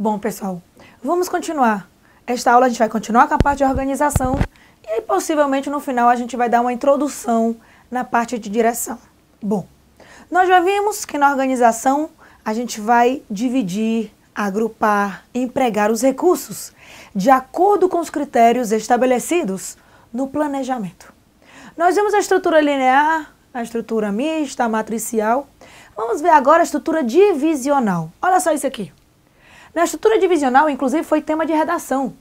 Bom, pessoal, vamos continuar. Esta aula a gente vai continuar com a parte de organização e possivelmente no final a gente vai dar uma introdução na parte de direção. Bom, nós já vimos que na organização a gente vai dividir, agrupar, empregar os recursos de acordo com os critérios estabelecidos no planejamento. Nós vimos a estrutura linear, a estrutura mista, a matricial. Vamos ver agora a estrutura divisional. Olha só isso aqui. Na estrutura divisional, inclusive, foi tema de redação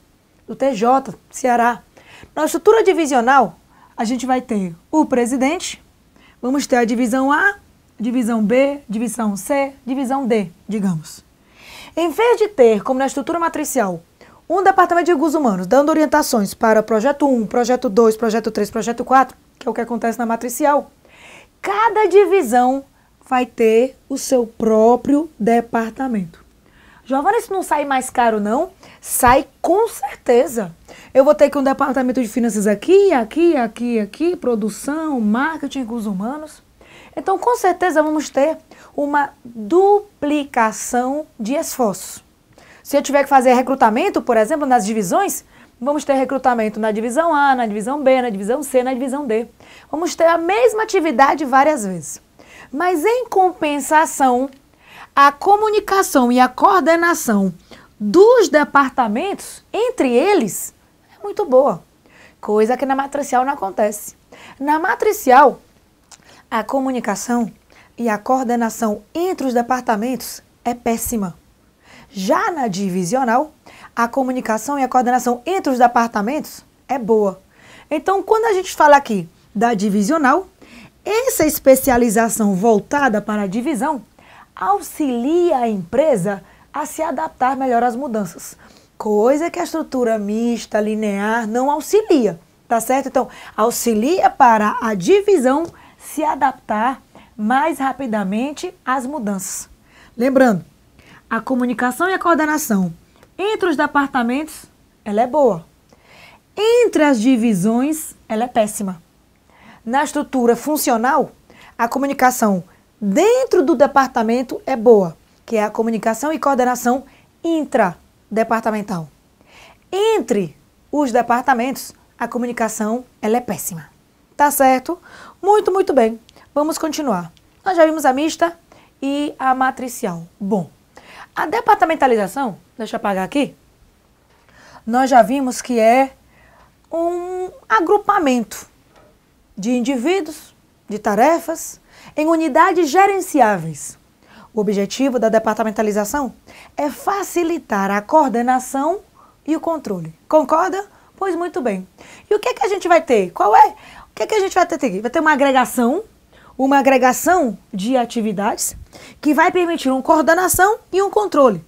do TJ, Ceará. Na estrutura divisional, a gente vai ter o presidente, vamos ter a divisão A, divisão B, divisão C, divisão D, digamos. Em vez de ter, como na estrutura matricial, um departamento de recursos humanos dando orientações para projeto 1, projeto 2, projeto 3, projeto 4, que é o que acontece na matricial, cada divisão vai ter o seu próprio departamento. Giovana, isso não sai mais caro, não? Sai com certeza. Eu vou ter que um departamento de finanças aqui, aqui, aqui, aqui, produção, marketing, recursos humanos. Então, com certeza, vamos ter uma duplicação de esforços. Se eu tiver que fazer recrutamento, por exemplo, nas divisões, vamos ter recrutamento na divisão A, na divisão B, na divisão C, na divisão D. Vamos ter a mesma atividade várias vezes. Mas, em compensação, a comunicação e a coordenação dos departamentos entre eles é muito boa, coisa que na matricial não acontece. Na matricial, a comunicação e a coordenação entre os departamentos é péssima. Já na divisional, a comunicação e a coordenação entre os departamentos é boa. Então, quando a gente fala aqui da divisional, essa especialização voltada para a divisão auxilia a empresa a se adaptar melhor às mudanças. Coisa que a estrutura mista, linear, não auxilia, tá certo? Então, auxilia para a divisão se adaptar mais rapidamente às mudanças. Lembrando, a comunicação e a coordenação entre os departamentos, ela é boa. Entre as divisões, ela é péssima. Na estrutura funcional, a comunicação dentro do departamento é boa, que é a comunicação e coordenação intradepartamental. Entre os departamentos, a comunicação ela é péssima. Tá certo? Muito, muito bem. Vamos continuar. Nós já vimos a mista e a matricial. Bom, a departamentalização, deixa eu apagar aqui, nós já vimos que é um agrupamento de indivíduos, de tarefas, em unidades gerenciáveis. O objetivo da departamentalização é facilitar a coordenação e o controle. Concorda? Pois muito bem. E o que é que a gente vai ter? Qual é? O que é que a gente vai ter aqui? Vai ter uma agregação, uma agregação de atividades que vai permitir uma coordenação e um controle.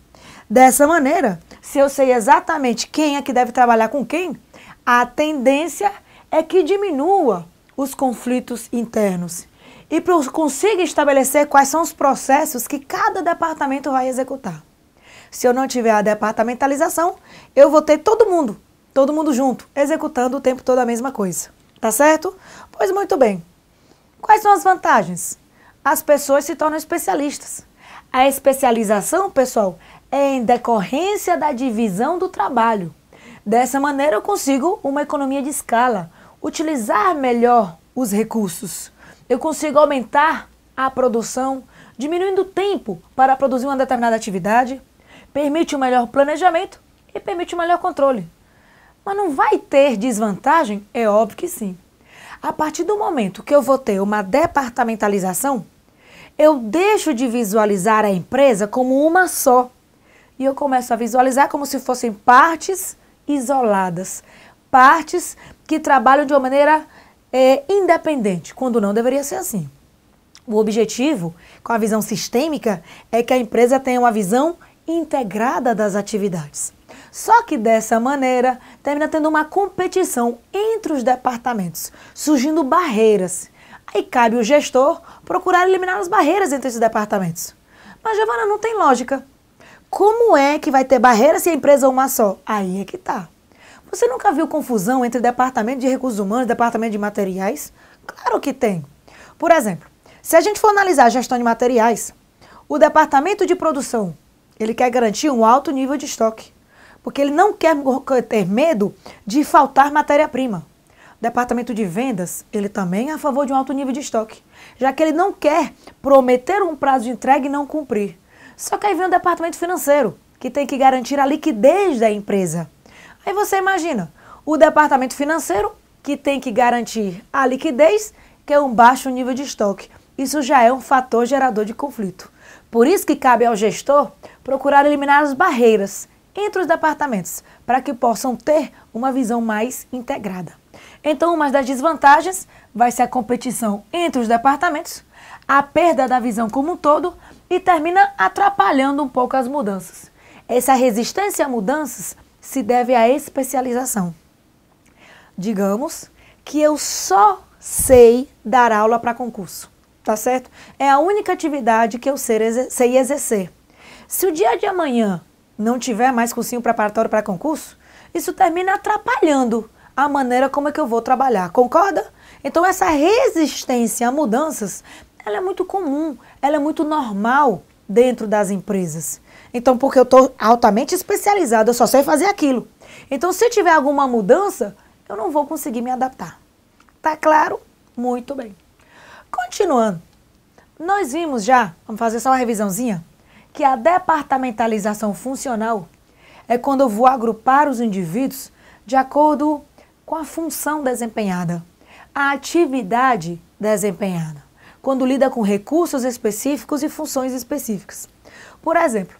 Dessa maneira, se eu sei exatamente quem é que deve trabalhar com quem, a tendência é que diminua os conflitos internos e consiga estabelecer quais são os processos que cada departamento vai executar. Se eu não tiver a departamentalização, eu vou ter todo mundo, todo mundo junto, executando o tempo todo a mesma coisa. Tá certo? Pois muito bem. Quais são as vantagens? As pessoas se tornam especialistas. A especialização, pessoal, é em decorrência da divisão do trabalho. Dessa maneira, eu consigo uma economia de escala, utilizar melhor os recursos eu consigo aumentar a produção, diminuindo o tempo para produzir uma determinada atividade, permite um melhor planejamento e permite um melhor controle. Mas não vai ter desvantagem? É óbvio que sim. A partir do momento que eu vou ter uma departamentalização, eu deixo de visualizar a empresa como uma só e eu começo a visualizar como se fossem partes isoladas, partes que trabalham de uma maneira é, independente, quando não deveria ser assim. O objetivo, com a visão sistêmica, é que a empresa tenha uma visão integrada das atividades. Só que dessa maneira termina tendo uma competição entre os departamentos, surgindo barreiras. Aí cabe o gestor procurar eliminar as barreiras entre esses departamentos. Mas, Giovana, não tem lógica. Como é que vai ter barreira se a empresa é uma só? Aí é que tá. Você nunca viu confusão entre departamento de recursos humanos e departamento de materiais? Claro que tem. Por exemplo, se a gente for analisar a gestão de materiais, o departamento de produção, ele quer garantir um alto nível de estoque, porque ele não quer ter medo de faltar matéria-prima. O departamento de vendas, ele também é a favor de um alto nível de estoque, já que ele não quer prometer um prazo de entrega e não cumprir. Só que aí vem o departamento financeiro, que tem que garantir a liquidez da empresa. Aí você imagina, o departamento financeiro, que tem que garantir a liquidez, que é um baixo nível de estoque. Isso já é um fator gerador de conflito. Por isso que cabe ao gestor procurar eliminar as barreiras entre os departamentos, para que possam ter uma visão mais integrada. Então, uma das desvantagens vai ser a competição entre os departamentos, a perda da visão como um todo e termina atrapalhando um pouco as mudanças. Essa resistência a mudanças se deve à especialização. Digamos que eu só sei dar aula para concurso, tá certo? É a única atividade que eu sei exercer. Se o dia de amanhã não tiver mais cursinho preparatório para concurso, isso termina atrapalhando a maneira como é que eu vou trabalhar, concorda? Então essa resistência a mudanças, ela é muito comum, ela é muito normal dentro das empresas. Então, porque eu estou altamente especializada, eu só sei fazer aquilo. Então, se tiver alguma mudança, eu não vou conseguir me adaptar. Tá claro? Muito bem. Continuando, nós vimos já, vamos fazer só uma revisãozinha, que a departamentalização funcional é quando eu vou agrupar os indivíduos de acordo com a função desempenhada, a atividade desempenhada, quando lida com recursos específicos e funções específicas. Por exemplo,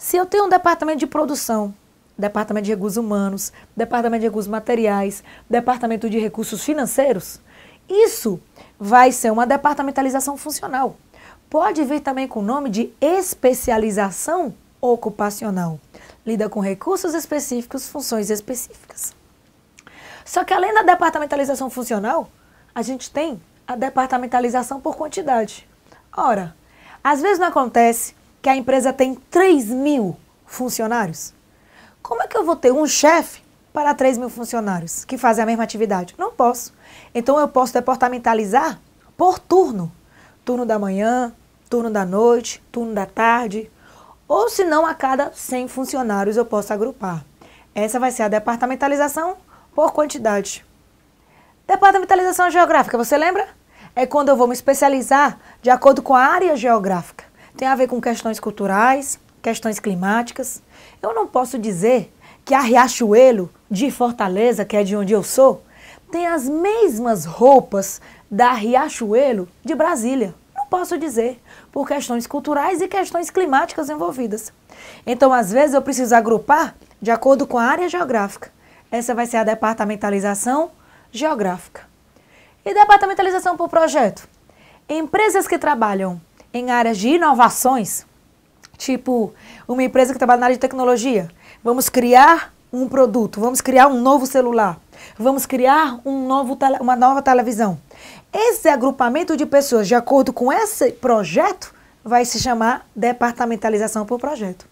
se eu tenho um departamento de produção, departamento de recursos humanos, departamento de recursos materiais, departamento de recursos financeiros, isso vai ser uma departamentalização funcional. Pode vir também com o nome de especialização ocupacional. Lida com recursos específicos, funções específicas. Só que além da departamentalização funcional, a gente tem a departamentalização por quantidade. Ora, às vezes não acontece que a empresa tem 3 mil funcionários? Como é que eu vou ter um chefe para 3 mil funcionários que fazem a mesma atividade? Não posso. Então eu posso departamentalizar por turno. Turno da manhã, turno da noite, turno da tarde. Ou se não, a cada 100 funcionários eu posso agrupar. Essa vai ser a departamentalização por quantidade. Departamentalização geográfica, você lembra? É quando eu vou me especializar de acordo com a área geográfica. Tem a ver com questões culturais, questões climáticas. Eu não posso dizer que a Riachuelo de Fortaleza, que é de onde eu sou, tem as mesmas roupas da Riachuelo de Brasília. Não posso dizer, por questões culturais e questões climáticas envolvidas. Então, às vezes, eu preciso agrupar de acordo com a área geográfica. Essa vai ser a departamentalização geográfica. E departamentalização por projeto? Empresas que trabalham em áreas de inovações, tipo uma empresa que trabalha na área de tecnologia. Vamos criar um produto, vamos criar um novo celular, vamos criar um novo uma nova televisão. Esse agrupamento de pessoas, de acordo com esse projeto, vai se chamar departamentalização por projeto.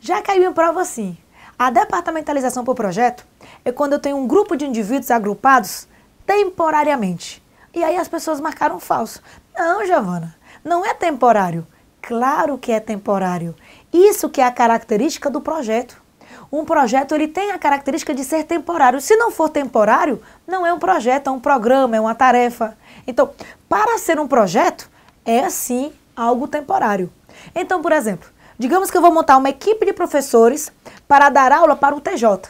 Já caiu em prova assim. A departamentalização por projeto é quando eu tenho um grupo de indivíduos agrupados temporariamente. E aí as pessoas marcaram falso. Não, Giovana. Não é temporário. Claro que é temporário. Isso que é a característica do projeto. Um projeto ele tem a característica de ser temporário. Se não for temporário, não é um projeto, é um programa, é uma tarefa. Então, para ser um projeto, é sim algo temporário. Então, por exemplo, digamos que eu vou montar uma equipe de professores para dar aula para o TJ.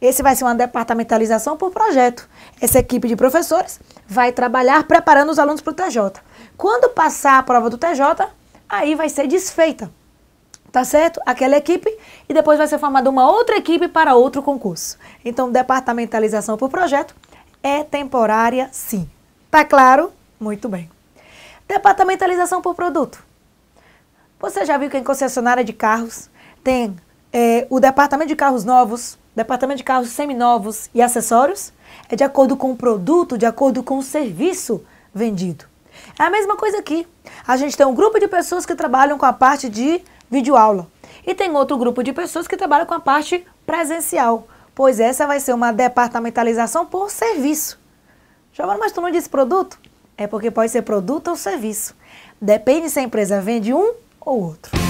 Esse vai ser uma departamentalização por projeto. Essa equipe de professores vai trabalhar preparando os alunos para o TJ. Quando passar a prova do TJ, aí vai ser desfeita, tá certo? Aquela equipe e depois vai ser formada uma outra equipe para outro concurso. Então, departamentalização por projeto é temporária, sim. Tá claro? Muito bem. Departamentalização por produto. Você já viu que em concessionária de carros tem é, o departamento de carros novos, departamento de carros seminovos e acessórios? É de acordo com o produto, de acordo com o serviço vendido. É a mesma coisa aqui. A gente tem um grupo de pessoas que trabalham com a parte de videoaula e tem outro grupo de pessoas que trabalham com a parte presencial, pois essa vai ser uma departamentalização por serviço. Giovana, mas tu não disse produto? É porque pode ser produto ou serviço. Depende se a empresa vende um ou outro.